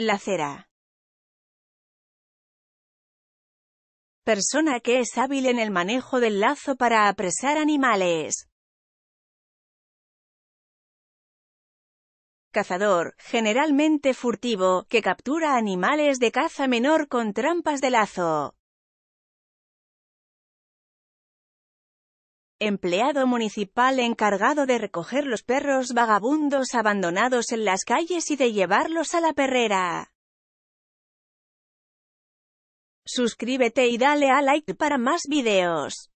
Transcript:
Lacera. Persona que es hábil en el manejo del lazo para apresar animales. Cazador, generalmente furtivo, que captura animales de caza menor con trampas de lazo. empleado municipal encargado de recoger los perros vagabundos abandonados en las calles y de llevarlos a la perrera. Suscríbete y dale a like para más videos.